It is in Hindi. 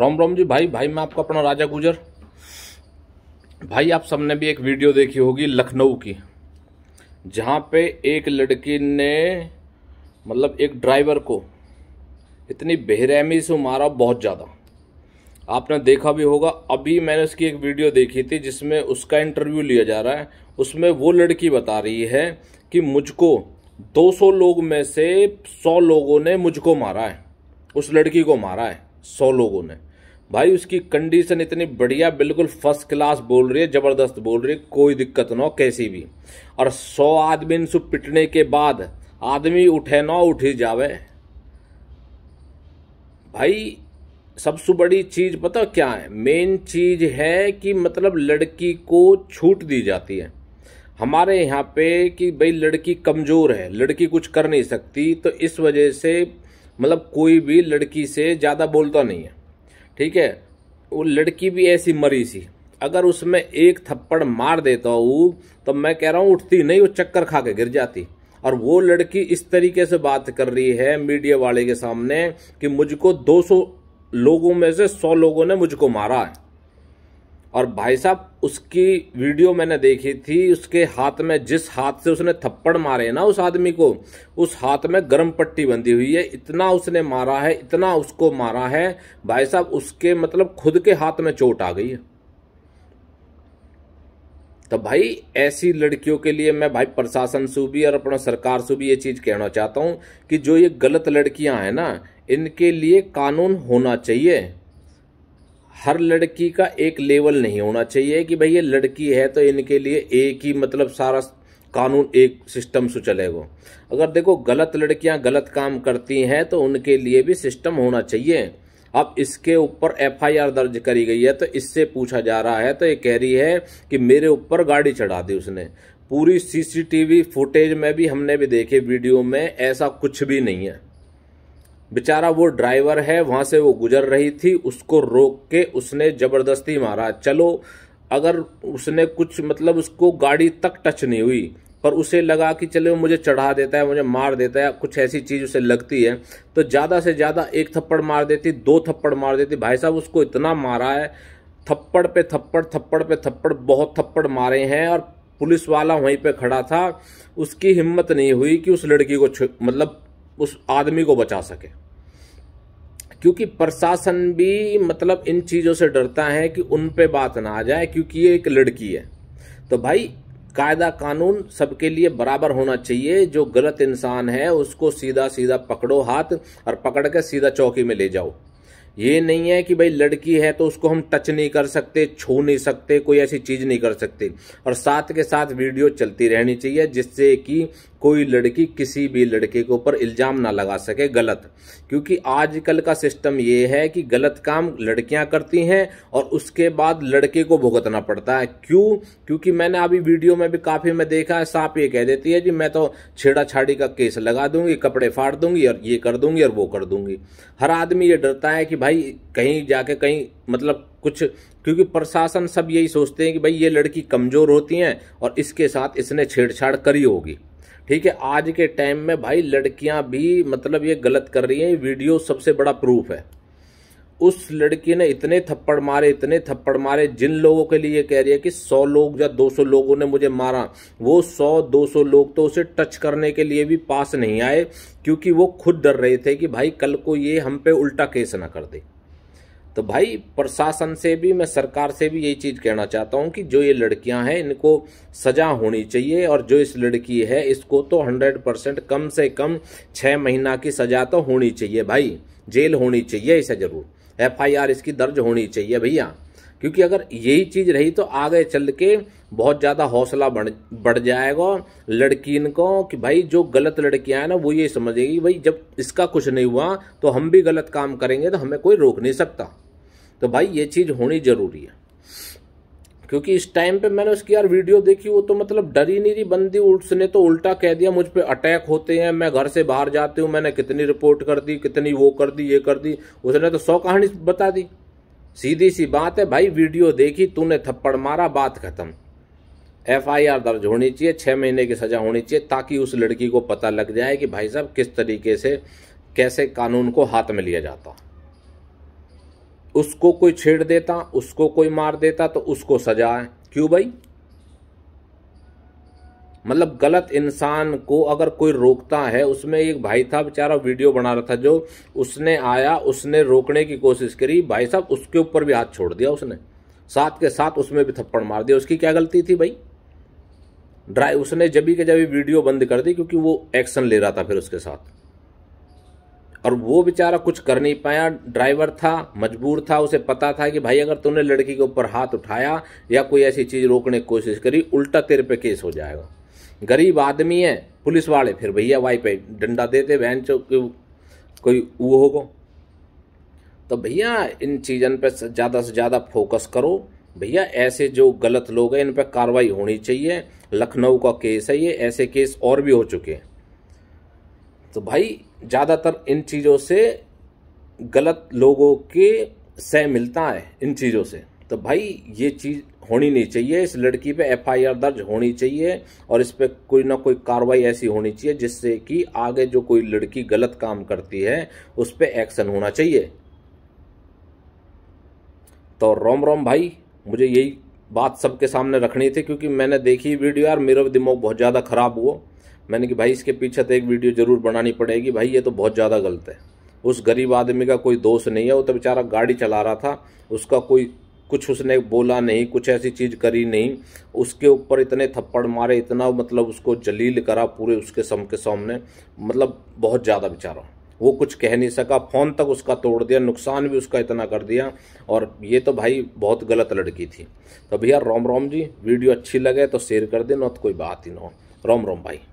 राम राम जी भाई भाई मैं आपका अपना राजा गुजर भाई आप सबने भी एक वीडियो देखी होगी लखनऊ की जहाँ पे एक लड़की ने मतलब एक ड्राइवर को इतनी बेरहमी से मारा बहुत ज़्यादा आपने देखा भी होगा अभी मैंने उसकी एक वीडियो देखी थी जिसमें उसका इंटरव्यू लिया जा रहा है उसमें वो लड़की बता रही है कि मुझको 200 लोग में से 100 लोगों ने मुझको मारा है उस लड़की को मारा है 100 लोगों ने भाई उसकी कंडीशन इतनी बढ़िया बिल्कुल फर्स्ट क्लास बोल रही है जबरदस्त बोल रही है कोई दिक्कत ना हो कैसी भी और सौ आदमी इनसे पिटने के बाद आदमी उठे ना उठी जावे भाई सबसे बड़ी चीज पता क्या है मेन चीज है कि मतलब लड़की को छूट दी जाती है हमारे यहाँ पे कि भाई लड़की कमज़ोर है लड़की कुछ कर नहीं सकती तो इस वजह से मतलब कोई भी लड़की से ज़्यादा बोलता नहीं है ठीक है वो लड़की भी ऐसी मरी सी अगर उसमें एक थप्पड़ मार देता हूँ तो मैं कह रहा हूँ उठती नहीं वो चक्कर खा के गिर जाती और वो लड़की इस तरीके से बात कर रही है मीडिया वाले के सामने कि मुझको 200 लोगों में से 100 लोगों ने मुझको मारा है और भाई साहब उसकी वीडियो मैंने देखी थी उसके हाथ में जिस हाथ से उसने थप्पड़ मारे ना उस आदमी को उस हाथ में गर्म पट्टी बंधी हुई है इतना उसने मारा है इतना उसको मारा है भाई साहब उसके मतलब खुद के हाथ में चोट आ गई है तो भाई ऐसी लड़कियों के लिए मैं भाई प्रशासन से भी और अपना सरकार से भी ये चीज़ कहना चाहता हूँ कि जो ये गलत लड़कियाँ हैं ना इनके लिए कानून होना चाहिए हर लड़की का एक लेवल नहीं होना चाहिए कि भाई ये लड़की है तो इनके लिए एक ही मतलब सारा कानून एक सिस्टम से चलेगा अगर देखो गलत लड़कियां गलत काम करती हैं तो उनके लिए भी सिस्टम होना चाहिए अब इसके ऊपर एफआईआर दर्ज करी गई है तो इससे पूछा जा रहा है तो ये कह रही है कि मेरे ऊपर गाड़ी चढ़ा दी उसने पूरी सीसीटीवी फुटेज में भी हमने भी देखे वीडियो में ऐसा कुछ भी नहीं है बेचारा वो ड्राइवर है वहाँ से वो गुजर रही थी उसको रोक के उसने ज़बरदस्ती मारा चलो अगर उसने कुछ मतलब उसको गाड़ी तक टच नहीं हुई पर उसे लगा कि चलो मुझे चढ़ा देता है मुझे मार देता है कुछ ऐसी चीज़ उसे लगती है तो ज़्यादा से ज़्यादा एक थप्पड़ मार देती दो थप्पड़ मार देती भाई साहब उसको इतना मारा है थप्पड़ पे थप्पड़ थप्पड़ पे थप्पड़ बहुत थप्पड़ मारे हैं और पुलिस वाला वहीं पे खड़ा था उसकी हिम्मत नहीं हुई कि उस लड़की को मतलब उस आदमी को बचा सके क्योंकि प्रशासन भी मतलब इन चीज़ों से डरता है कि उन पे बात ना आ जाए क्योंकि ये एक लड़की है तो भाई कायदा कानून सबके लिए बराबर होना चाहिए जो गलत इंसान है उसको सीधा सीधा पकड़ो हाथ और पकड़ के सीधा चौकी में ले जाओ ये नहीं है कि भाई लड़की है तो उसको हम टच नहीं कर सकते छू नहीं सकते कोई ऐसी चीज़ नहीं कर सकते और साथ के साथ वीडियो चलती रहनी चाहिए जिससे कि कोई लड़की किसी भी लड़के के ऊपर इल्ज़ाम ना लगा सके गलत क्योंकि आजकल का सिस्टम ये है कि गलत काम लड़कियां करती हैं और उसके बाद लड़के को भुगतना पड़ता है क्यों क्योंकि मैंने अभी वीडियो में भी काफ़ी में देखा है सांप ये कह देती है जी मैं तो छेड़ाछाड़ी का केस लगा दूंगी कपड़े फाड़ दूंगी और ये कर दूंगी और वो कर दूंगी हर आदमी ये डरता है कि भाई कहीं जाके कहीं मतलब कुछ क्योंकि प्रशासन सब यही सोचते हैं कि भाई ये लड़की कमज़ोर होती हैं और इसके साथ इसने छेड़छाड़ करी होगी ठीक है आज के टाइम में भाई लड़कियां भी मतलब ये गलत कर रही हैं वीडियो सबसे बड़ा प्रूफ है उस लड़की ने इतने थप्पड़ मारे इतने थप्पड़ मारे जिन लोगों के लिए कह रही है कि 100 लोग या 200 लोगों ने मुझे मारा वो 100 200 लोग तो उसे टच करने के लिए भी पास नहीं आए क्योंकि वो खुद डर रहे थे कि भाई कल को ये हम पे उल्टा केस ना कर दे तो भाई प्रशासन से भी मैं सरकार से भी यही चीज़ कहना चाहता हूँ कि जो ये लड़कियाँ हैं इनको सजा होनी चाहिए और जो इस लड़की है इसको तो हंड्रेड परसेंट कम से कम छः महीना की सजा तो होनी चाहिए भाई जेल होनी चाहिए इसे ज़रूर एफआईआर इसकी दर्ज होनी चाहिए भैया क्योंकि अगर यही चीज़ रही तो आगे चल के बहुत ज़्यादा हौसला बढ़ बढ़ जाएगा लड़की इनको कि भाई जो गलत लड़कियां हैं ना वो ये समझेगी भाई जब इसका कुछ नहीं हुआ तो हम भी गलत काम करेंगे तो हमें कोई रोक नहीं सकता तो भाई ये चीज़ होनी ज़रूरी है क्योंकि इस टाइम पे मैंने उसकी यार वीडियो देखी वो तो मतलब डरी नहीं रही बंदी उसने तो उल्टा कह दिया मुझ पर अटैक होते हैं मैं घर से बाहर जाती हूँ मैंने कितनी रिपोर्ट कर दी कितनी वो कर दी ये कर दी उसने तो सौ कहानी बता दी सीधी सी बात है भाई वीडियो देखी तूने थप्पड़ मारा बात खत्म एफआईआर दर्ज होनी चाहिए छः महीने की सज़ा होनी चाहिए ताकि उस लड़की को पता लग जाए कि भाई साहब किस तरीके से कैसे कानून को हाथ में लिया जाता उसको कोई छेड़ देता उसको कोई मार देता तो उसको सजा है क्यों भाई मतलब गलत इंसान को अगर कोई रोकता है उसमें एक भाई था बेचारा वीडियो बना रहा था जो उसने आया उसने रोकने की कोशिश करी भाई साहब उसके ऊपर भी हाथ छोड़ दिया उसने साथ के साथ उसमें भी थप्पड़ मार दिया उसकी क्या गलती थी भाई ड्राई उसने जबी के जबी वीडियो बंद कर दी क्योंकि वो एक्शन ले रहा था फिर उसके साथ और वो बेचारा कुछ कर नहीं पाया ड्राइवर था मजबूर था उसे पता था कि भाई अगर तूने लड़की के ऊपर हाथ उठाया या कोई ऐसी चीज़ रोकने की कोशिश करी उल्टा तेरे पे केस हो जाएगा गरीब आदमी है पुलिस वाले फिर भैया वाई पे डंडा देते बहन चो कोई वो होगा तो भैया इन चीज़न पे ज़्यादा से ज़्यादा फोकस करो भैया ऐसे जो गलत लोग हैं इन पर कार्रवाई होनी चाहिए लखनऊ का केस है ये ऐसे केस और भी हो चुके हैं तो भाई ज़्यादातर इन चीज़ों से गलत लोगों के सह मिलता है इन चीज़ों से तो भाई ये चीज़ होनी नहीं चाहिए इस लड़की पे एफआईआर दर्ज होनी चाहिए और इस पर कोई ना कोई कार्रवाई ऐसी होनी चाहिए जिससे कि आगे जो कोई लड़की गलत काम करती है उस पर एक्शन होना चाहिए तो रोम रोम भाई मुझे यही बात सबके सामने रखनी थी क्योंकि मैंने देखी वीडियो यार मेरा दिमाग बहुत ज़्यादा ख़राब हुआ मैंने कि भाई इसके पीछे तो एक वीडियो ज़रूर बनानी पड़ेगी भाई ये तो बहुत ज़्यादा गलत है उस गरीब आदमी का कोई दोष नहीं है वो तो बेचारा गाड़ी चला रहा था उसका कोई कुछ उसने बोला नहीं कुछ ऐसी चीज़ करी नहीं उसके ऊपर इतने थप्पड़ मारे इतना मतलब उसको जलील करा पूरे उसके सम के सामने मतलब बहुत ज़्यादा बेचारा वो कुछ कह नहीं सका फ़ोन तक उसका तोड़ दिया नुकसान भी उसका इतना कर दिया और ये तो भाई बहुत गलत लड़की थी तो भैया रोम रोम जी वीडियो अच्छी लगे तो शेयर कर देना तो कोई बात ही ना हो रोम रोम भाई